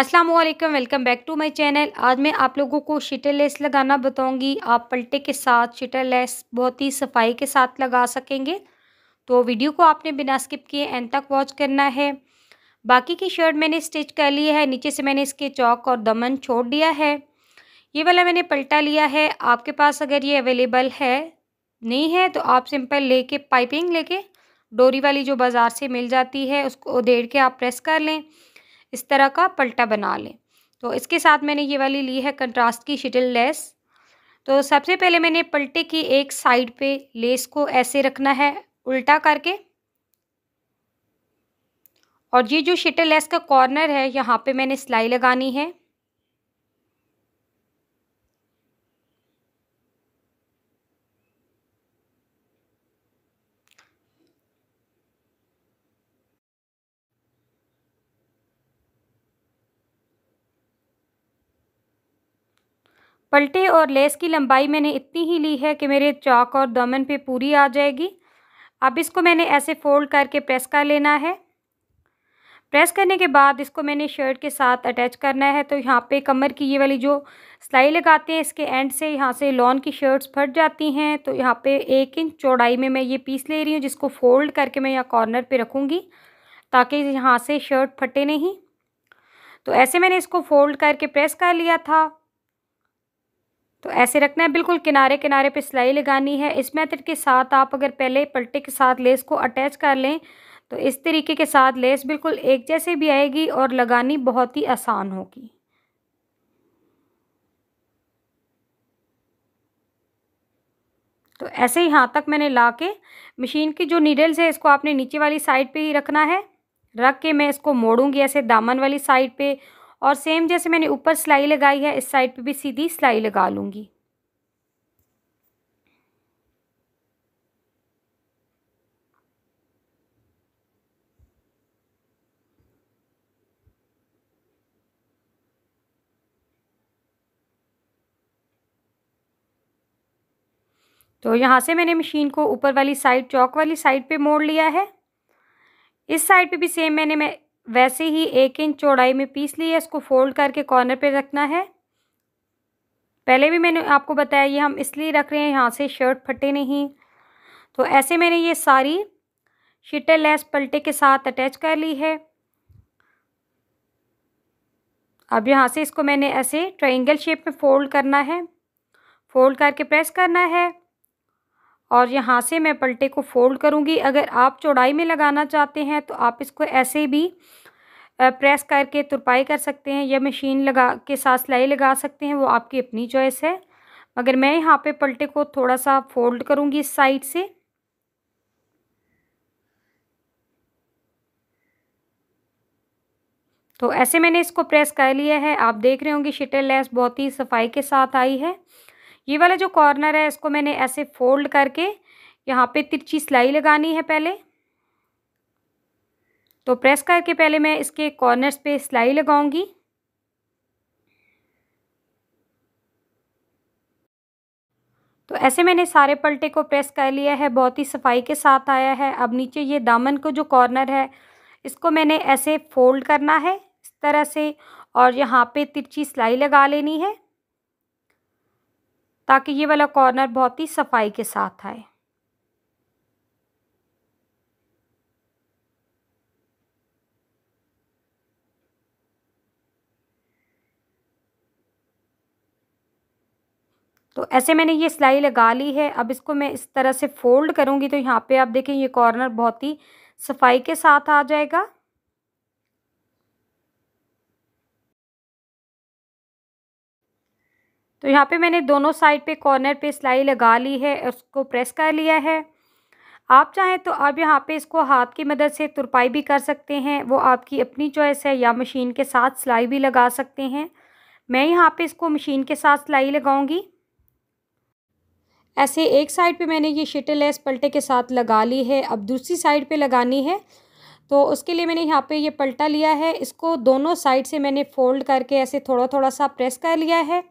अस्सलाम वालेकुम welcome back to my channel आज मैं आप लोगों को शिटर लेस लगाना बताऊंगी आप पलटे के साथ शिटर लेस बहुत ही सफाई के साथ लगा सकेंगे तो वीडियो को आपने बिना स्किप किए एंड तक वॉच करना है बाकी की शर्ट मैंने स्टिच कर ली है नीचे से मैंने इसके चौक और दमन छोड़ दिया है ये वाला मैंने पलटा लिया है आपके पास अगर ये अवेलेबल है नहीं है तो आप सिंपल ले पाइपिंग लेके डोरी वाली जो बाज़ार से मिल जाती है उसको उधेड़ के आप प्रेस कर लें इस तरह का पलटा बना लें तो इसके साथ मैंने ये वाली ली है कंट्रास्ट की शिटल लेस तो सबसे पहले मैंने पलटे की एक साइड पे लेस को ऐसे रखना है उल्टा करके और ये जो शिटल लेस का कॉर्नर है यहाँ पे मैंने सिलाई लगानी है पलटे और लेस की लंबाई मैंने इतनी ही ली है कि मेरे चौक और दमन पे पूरी आ जाएगी अब इसको मैंने ऐसे फोल्ड करके प्रेस कर लेना है प्रेस करने के बाद इसको मैंने शर्ट के साथ अटैच करना है तो यहाँ पे कमर की ये वाली जो सिलाई लगाते हैं इसके एंड से यहाँ से लॉन की शर्ट्स फट जाती हैं तो यहाँ पे एक इंच चौड़ाई में मैं ये पीस ले रही हूँ जिसको फोल्ड करके मैं यहाँ कॉर्नर पे रखूँगी ताकि यहाँ से शर्ट फटे नहीं तो ऐसे मैंने इसको फोल्ड करके प्रेस कर लिया था तो ऐसे रखना है बिल्कुल किनारे किनारे पे सिलाई लगानी है इस मेथड के साथ आप अगर पहले पलटे के साथ लेस को अटैच कर लें तो इस तरीके के साथ लेस बिल्कुल एक जैसे भी आएगी और लगानी बहुत ही आसान होगी तो ऐसे ही हाथ तक मैंने ला के मशीन की जो नीडल्स है इसको आपने नीचे वाली साइड पे ही रखना है रख के मैं इसको मोड़ूंगी ऐसे दामन वाली साइड पे और सेम जैसे मैंने ऊपर सिलाई लगाई है इस साइड पे भी सीधी सिलाई लगा लूँगी तो यहाँ से मैंने मशीन को ऊपर वाली साइड चौक वाली साइड पे मोड़ लिया है इस साइड पे भी सेम मैंने मैं वैसे ही एक इंच चौड़ाई में पीस लिया इसको फोल्ड करके कॉर्नर पे रखना है पहले भी मैंने आपको बताया ये हम इसलिए रख रहे हैं यहाँ से शर्ट फटे नहीं तो ऐसे मैंने ये सारी शीटर लेस पलटे के साथ अटैच कर ली है अब यहाँ से इसको मैंने ऐसे ट्राइंगल शेप में फ़ोल्ड करना है फ़ोल्ड करके प्रेस करना है और यहाँ से मैं पलटे को फोल्ड करूँगी अगर आप चौड़ाई में लगाना चाहते हैं तो आप इसको ऐसे भी प्रेस करके तुरपाई कर सकते हैं या मशीन लगा के साथ सिलाई लगा सकते हैं वो आपकी अपनी चॉइस है मगर मैं यहाँ पे पलटे को थोड़ा सा फोल्ड करूँगी इस साइड से तो ऐसे मैंने इसको प्रेस कर लिया है आप देख रहे होंगे शिटर लेस बहुत ही सफाई के साथ आई है ये वाला जो कॉर्नर है इसको मैंने ऐसे फोल्ड करके यहाँ पे तिरछी सिलाई लगानी है पहले तो प्रेस करके पहले मैं इसके कॉर्नर्स पे सिलाई लगाऊंगी तो ऐसे मैंने सारे पलटे को प्रेस कर लिया है बहुत ही सफाई के साथ आया है अब नीचे ये दामन को जो कॉर्नर है इसको मैंने ऐसे फोल्ड करना है इस तरह से और यहाँ पे तिरछी सिलाई लगा लेनी है ताकि ये वाला कॉर्नर बहुत ही सफाई के साथ आए तो ऐसे मैंने ये सिलाई लगा ली है अब इसको मैं इस तरह से फोल्ड करूँगी तो यहाँ पे आप देखें ये कॉर्नर बहुत ही सफाई के साथ आ जाएगा तो यहाँ पे मैंने दोनों साइड पे कॉर्नर पे सिलाई लगा ली है उसको प्रेस कर लिया है आप चाहें तो आप यहाँ पे इसको हाथ की मदद से तुरपाई भी कर सकते हैं वो आपकी अपनी चॉइस है या मशीन के साथ सिलाई भी लगा सकते हैं मैं यहाँ पे इसको मशीन के साथ सिलाई लगाऊंगी ऐसे एक साइड पे मैंने ये शिटल लेस पलटे के साथ लगा ली है अब दूसरी साइड पे लगानी है तो उसके लिए मैंने यहाँ पे ये पलटा लिया है इसको दोनों साइड से मैंने फ़ोल्ड करके ऐसे थोड़ा थोड़ा सा प्रेस कर लिया है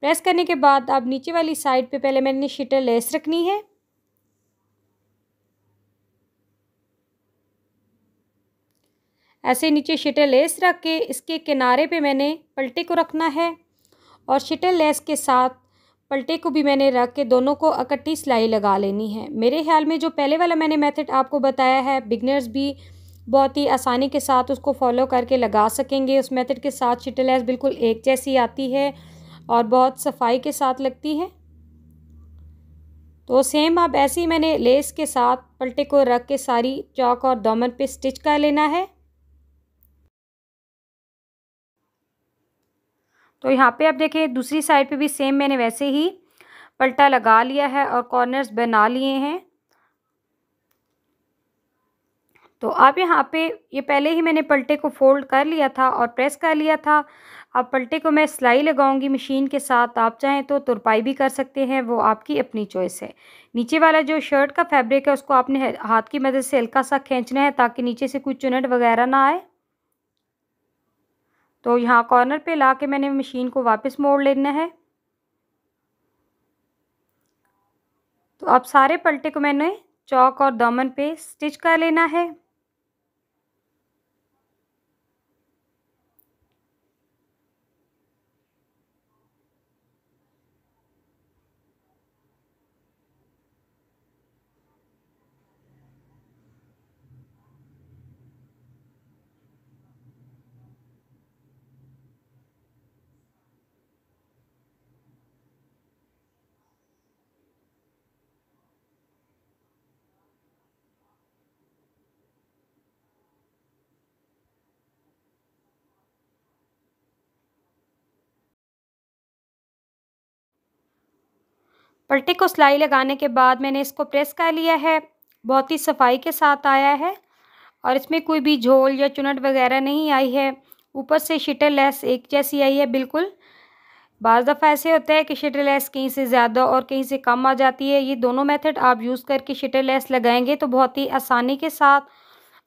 प्रेस करने के बाद अब नीचे वाली साइड पे पहले मैंने शीटर लेस रखनी है ऐसे नीचे शीटर लेस रख के इसके किनारे पे मैंने पलटे को रखना है और शीटर लेस के साथ पलटे को भी मैंने रख के दोनों को इकट्ठी सिलाई लगा लेनी है मेरे ख्याल में जो पहले वाला मैंने मेथड आपको बताया है बिगनर्स भी बहुत ही आसानी के साथ उसको फॉलो करके लगा सकेंगे उस मेथड के साथ शीटर लेस बिल्कुल एक जैसी आती है और बहुत सफाई के साथ लगती है तो सेम आप ऐसे ही मैंने लेस के साथ पलटे को रख के सारी चौक और दामन पे स्टिच कर लेना है तो यहाँ पे आप देखें दूसरी साइड पे भी सेम मैंने वैसे ही पलटा लगा लिया है और कॉर्नर्स बना लिए हैं तो आप यहाँ पे ये यह पहले ही मैंने पलटे को फोल्ड कर लिया था और प्रेस कर लिया था अब पलटे को मैं सिलाई लगाऊंगी मशीन के साथ आप चाहें तो तुरपाई भी कर सकते हैं वो आपकी अपनी चॉइस है नीचे वाला जो शर्ट का फैब्रिक है उसको आपने हाथ की मदद से हल्का सा खींचना है ताकि नीचे से कुछ चुनट वगैरह ना आए तो यहाँ कॉर्नर पे ला के मैंने मशीन को वापस मोड़ लेना है तो अब सारे पलटे को मैंने चौक और दामन पे स्टिच कर लेना है पलटे को सिलाई लगाने के बाद मैंने इसको प्रेस कर लिया है बहुत ही सफाई के साथ आया है और इसमें कोई भी झोल या चुनट वगैरह नहीं आई है ऊपर से शिटर लेस एक जैसी आई है बिल्कुल बाज़ दफ़ा ऐसे होता है कि शटर लेस कहीं से ज़्यादा और कहीं से कम आ जाती है ये दोनों मेथड आप यूज़ करके शटर लेस लगाएंगे तो बहुत ही आसानी के साथ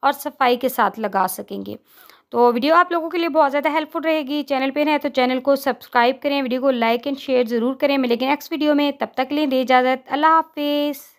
और सफाई के साथ लगा सकेंगे तो वीडियो आप लोगों के लिए बहुत ज़्यादा हेल्पफुल रहेगी चैनल पे नए तो चैनल को सब्सक्राइब करें वीडियो को लाइक एंड शेयर ज़रूर करें मिलेंगे नेक्स्ट वीडियो में तब तक लें दे इजाज़त अल्लाह हाफिज़